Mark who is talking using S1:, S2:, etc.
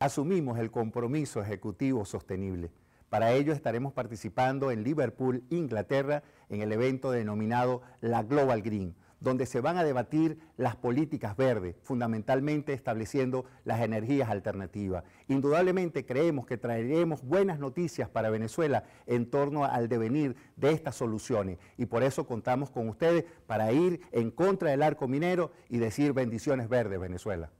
S1: asumimos el compromiso ejecutivo sostenible. Para ello estaremos participando en Liverpool, Inglaterra, en el evento denominado la Global Green, donde se van a debatir las políticas verdes, fundamentalmente estableciendo las energías alternativas. Indudablemente creemos que traeremos buenas noticias para Venezuela en torno al devenir de estas soluciones y por eso contamos con ustedes para ir en contra del arco minero y decir bendiciones verdes, Venezuela.